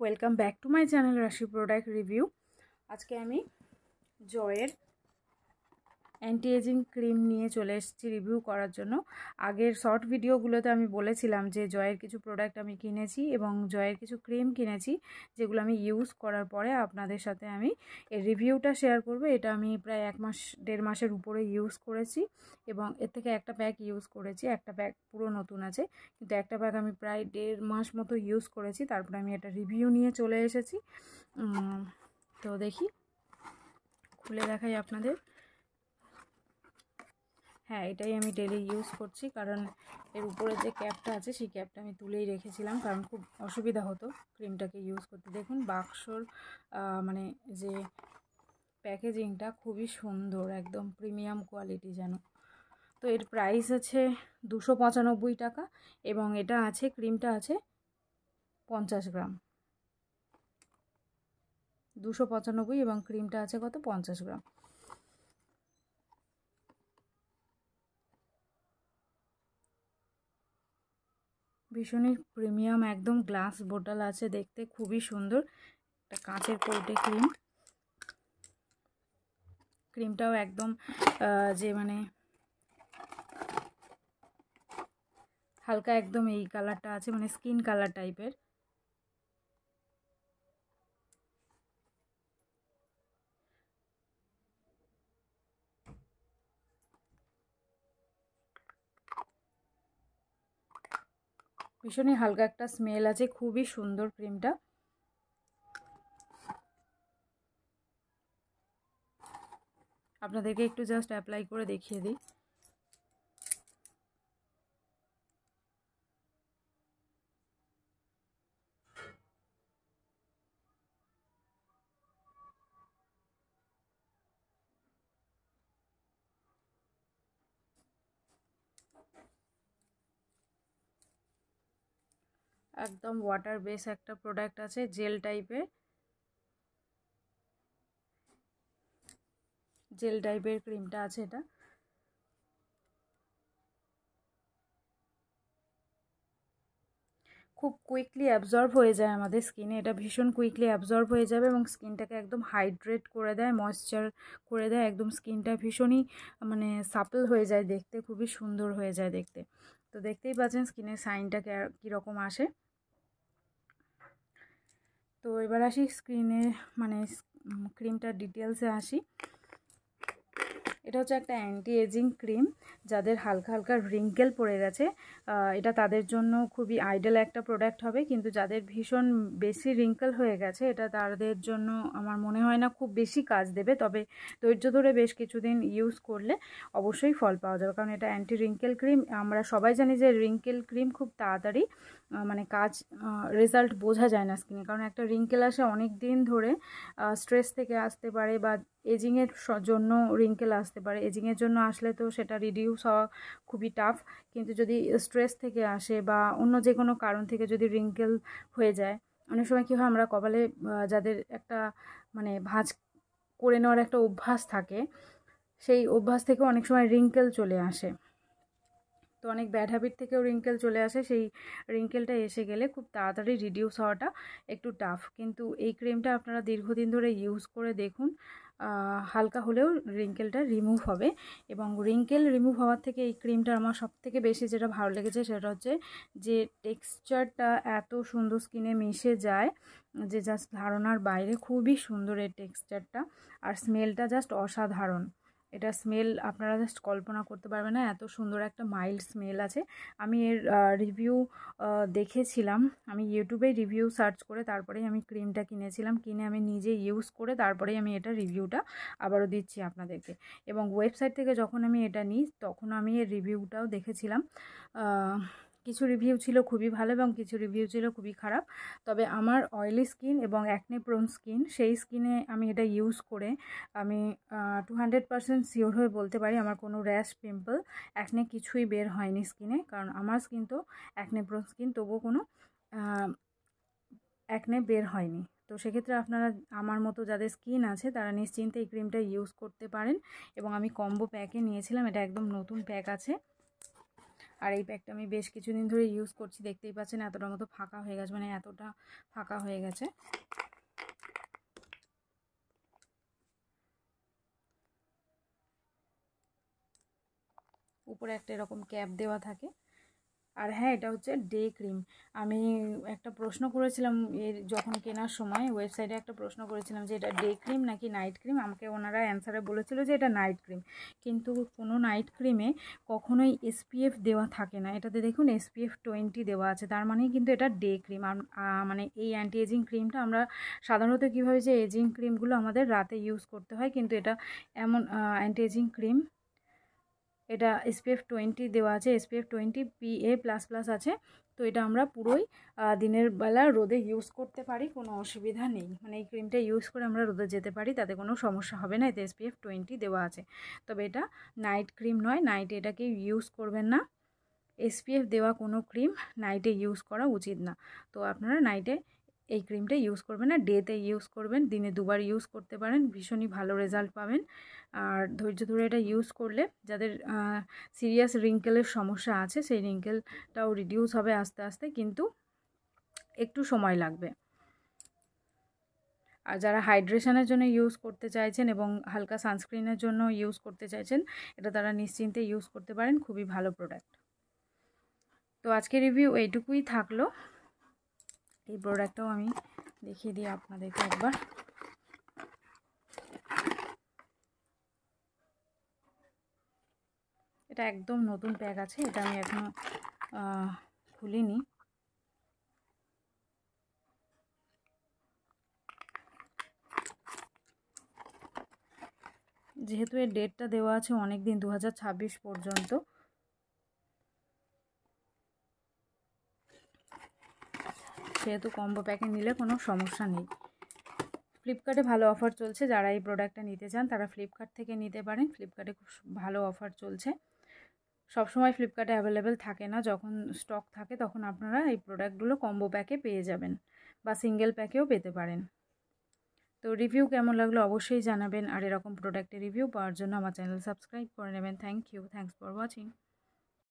welcome back to my channel Rashi product review আজকে আমি জয়ের অ্যান্টি এজিং ক্রিম নিয়ে চলে এসেছি রিভিউ করার জন্য আগের শর্ট ভিডিওগুলোতে আমি বলেছিলাম যে জয়ের কিছু প্রোডাক্ট আমি কিনেছি এবং জয়ের কিছু ক্রিম কিনেছি যেগুলো আমি ইউজ করার পরে আপনাদের সাথে আমি এর রিভিউটা শেয়ার করব এটা আমি প্রায় এক মাস দেড় মাসের উপরে ইউজ করেছি এবং এর থেকে একটা ব্যাগ ইউজ করেছি একটা ব্যাগ পুরো নতুন আছে কিন্তু একটা ব্যাগ আমি প্রায় দেড় মাস মতো ইউজ করেছি তারপরে আমি এটা রিভিউ নিয়ে চলে এসেছি তো দেখি খুলে দেখাই আপনাদের হ্যাঁ এটাই আমি ডেলি ইউজ করছি কারণ এর উপরে যে ক্যাপটা আছে সেই ক্যাপটা আমি তুলেই রেখেছিলাম কারণ খুব অসুবিধা হতো ক্রিমটাকে ইউজ করতে দেখুন বাক্সর মানে যে প্যাকেজিংটা খুবই সুন্দর একদম প্রিমিয়াম কোয়ালিটি যেন তো এর প্রাইস আছে দুশো পঁচানব্বই টাকা এবং এটা আছে ক্রিমটা আছে পঞ্চাশ গ্রাম দুশো পঁচানব্বই এবং ক্রিমটা আছে কত পঞ্চাশ গ্রাম ভীষণই প্রিমিয়াম একদম গ্লাস বোটাল আছে দেখতে খুবই সুন্দর একটা কাঁচের পোল্টে ক্রিম ক্রিমটাও একদম যে মানে হালকা একদম এই কালারটা আছে মানে স্কিন কালার টাইপের ভীষণই হালকা একটা স্মেল আছে খুবই সুন্দর ক্রিমটা আপনাদেরকে একটু জাস্ট অ্যাপ্লাই করে দেখিয়ে দিই একদম ওয়াটার বেস একটা প্রোডাক্ট আছে জেল টাইপের জেল টাইপের ক্রিমটা আছে এটা খুব কুইকলি অ্যাবজর্ব হয়ে যায় আমাদের স্কিনে এটা ভীষণ কুইকলি অ্যাবজর্ব হয়ে যাবে এবং স্কিনটাকে একদম হাইড্রেট করে দেয় ময়শ্চার করে দেয় একদম স্কিনটা ভীষণই মানে সাপল হয়ে যায় দেখতে খুবই সুন্দর হয়ে যায় দেখতে তো দেখতেই পাচ্ছেন স্কিনের সাইনটা কীরকম আসে তো এবার আসি স্ক্রিনে মানে ক্রিমটার ডিটেলসে আসি এটা হচ্ছে একটা অ্যান্টি এজিং ক্রিম যাদের হালকা হালকা রিঙ্কেল পড়ে গেছে এটা তাদের জন্য খুবই আইডাল একটা প্রোডাক্ট হবে কিন্তু যাদের ভীষণ বেশি রিঙ্কেল হয়ে গেছে এটা তাদের জন্য আমার মনে হয় না খুব বেশি কাজ দেবে তবে ধৈর্য ধরে বেশ কিছুদিন ইউজ করলে অবশ্যই ফল পাওয়া যাবে কারণ এটা অ্যান্টি রিঙ্কেল ক্রিম আমরা সবাই জানি যে রিঙ্কেল ক্রিম খুব তাড়াতাড়ি মানে কাজ রেজাল্ট বোঝা যায় না স্কিনে কারণ একটা রিঙ্কেল আসে অনেক দিন ধরে স্ট্রেস থেকে আসতে পারে বা এজিংয়ের জন্য রিঙ্কেল আসতে পারে এজিংয়ের জন্য আসলে তো সেটা রিডিউস হওয়া খুবই টাফ কিন্তু যদি স্ট্রেস থেকে আসে বা অন্য যে কোনো কারণ থেকে যদি রিঙ্কেল হয়ে যায় অনেক সময় কী হয় আমরা কপালে যাদের একটা মানে ভাঁজ করে নেওয়ার একটা অভ্যাস থাকে সেই অভ্যাস থেকে অনেক সময় রিঙ্কেল চলে আসে তো অনেক ব্যাড হ্যাবিট থেকেও রিঙ্কেল চলে আসে সেই রিঙ্কেলটা এসে গেলে খুব তাড়াতাড়ি রিডিউস হওয়াটা একটু টাফ কিন্তু এই ক্রিমটা আপনারা দীর্ঘদিন ধরে ইউজ করে দেখুন হালকা হলেও রিঙ্কেলটা রিমুভ হবে এবং রিঙ্কেল রিমুভ হওয়ার থেকে এই ক্রিমটা আমার সব থেকে বেশি যেটা ভালো লেগেছে সেটা হচ্ছে যে টেক্সচারটা এত সুন্দর স্কিনে মিশে যায় যে জাস্ট ধারণার বাইরে খুবই সুন্দর এই টেক্সচারটা আর স্মেলটা জাস্ট অসাধারণ এটা স্মেল আপনারা জাস্ট কল্পনা করতে পারবেন না এত সুন্দর একটা মাইল্ড স্মেল আছে আমি এর রিভিউ দেখেছিলাম আমি ইউটিউবে রিভিউ সার্চ করে তারপরেই আমি ক্রিমটা কিনেছিলাম কিনে আমি নিজে ইউজ করে তারপরেই আমি এটা রিভিউটা আবারও দিচ্ছি আপনাদেরকে এবং ওয়েবসাইট থেকে যখন আমি এটা নিই তখন আমি এর রিভিউটাও দেখেছিলাম কিছু রিভিউ ছিল খুবই ভালো এবং কিছু রিভিউ ছিল খুবই খারাপ তবে আমার অয়েলি স্কিন এবং অ্যাকনে প্রোন স্কিন সেই স্কিনে আমি এটা ইউজ করে আমি টু হান্ড্রেড পারসেন্ট শিওর হয়ে বলতে পারি আমার কোনো র্যাশ পিম্পল অ্যাকনে কিছুই বের হয়নি স্কিনে কারণ আমার স্কিন তো অ্যাকনে প্রোন স্কিন তবুও কোনো অ্যাকনে বের হয়নি তো সেক্ষেত্রে আপনারা আমার মতো যাদের স্কিন আছে তারা নিশ্চিন্তে এই ক্রিমটা ইউজ করতে পারেন এবং আমি কম্বো প্যাকে নিয়েছিলাম এটা একদম নতুন প্যাক আছে আর এই ব্যাগটা আমি বেশ কিছুদিন ধরে ইউজ করছি দেখতেই পাচ্ছেন এতটা মতো ফাঁকা হয়ে গেছে মানে এতটা ফাঁকা হয়ে গেছে উপরে একটা এরকম ক্যাপ দেওয়া থাকে আর হ্যাঁ এটা হচ্ছে ডে ক্রিম আমি একটা প্রশ্ন করেছিলাম এর যখন কেনার সময় ওয়েবসাইটে একটা প্রশ্ন করেছিলাম যে এটা ডে ক্রিম নাকি নাইট ক্রিম আমাকে ওনারা অ্যান্সারে বলেছিল যে এটা নাইট ক্রিম কিন্তু কোনো নাইট ক্রিমে কখনোই এসপিএফ দেওয়া থাকে না এটাতে দেখুন এসপিএফ টোয়েন্টি দেওয়া আছে তার মানেই কিন্তু এটা ডে ক্রিম মানে এই অ্যান্টি এজিং ক্রিমটা আমরা সাধারণত কীভাবে যে এজিং ক্রিমগুলো আমাদের রাতে ইউজ করতে হয় কিন্তু এটা এমন অ্যান্টি এজিং ক্রিম এটা এসপিএফ টোয়েন্টি দেওয়া আছে SPF twenty PA plus plus আছে তো এটা আমরা পুরোই দিনের বেলা রোদে ইউজ করতে পারি কোনো অসুবিধা নেই মানে এই ক্রিমটা ইউজ করে আমরা রোদে যেতে পারি তাতে কোনো সমস্যা হবে না এতে এসপিএফ টোয়েন্টি দেওয়া আছে তবে এটা নাইট ক্রিম নয় নাইটে এটাকে ইউজ করবেন না এসপিএফ দেওয়া কোনো ক্রিম নাইটে ইউজ করা উচিত না তো আপনারা নাইটে এই ক্রিমটা ইউজ করবেন আর ডেতে ইউজ করবেন দিনে দুবার ইউজ করতে পারেন ভীষণই ভালো রেজাল্ট পাবেন আর ধৈর্য ধরে এটা ইউজ করলে যাদের সিরিয়াস রিঙ্কেলের সমস্যা আছে সেই রিঙ্কেলটাও রিডিউস হবে আস্তে আস্তে কিন্তু একটু সময় লাগবে আর যারা হাইড্রেশনের জন্য ইউজ করতে চাইছেন এবং হালকা সানস্ক্রিনের জন্য ইউজ করতে চাইছেন এটা তারা নিশ্চিন্তে ইউজ করতে পারেন খুবই ভালো প্রোডাক্ট তো আজকে রিভিউ এইটুকুই থাকলো এই প্রোডাক্টটাও আমি দেখিয়ে দিই আপনাদেরকে একবার এটা একদম নতুন প্যাক আছে এটা আমি এখনও খুলিনি যেহেতু এর ডেটটা দেওয়া আছে অনেক দিন দু পর্যন্ত সেহেতু কম্বো প্যাকে নিলে কোনো সমস্যা নেই ফ্লিপকার্টে ভালো অফার চলছে যারা এই প্রোডাক্টটা নিতে চান তারা ফ্লিপকার্ট থেকে নিতে পারেন ফ্লিপকার্টে খুব ভালো অফার চলছে সব সময় ফ্লিপকার্টে অ্যাভেলেবেল থাকে না যখন স্টক থাকে তখন আপনারা এই প্রোডাক্টগুলো কম্বো প্যাকে পেয়ে যাবেন বা সিঙ্গেল প্যাকেও পেতে পারেন তো রিভিউ কেমন লাগলো অবশ্যই জানাবেন আর এরকম প্রোডাক্টের রিভিউ পাওয়ার জন্য আমার চ্যানেল সাবস্ক্রাইব করে নেবেন thank you thanks for watching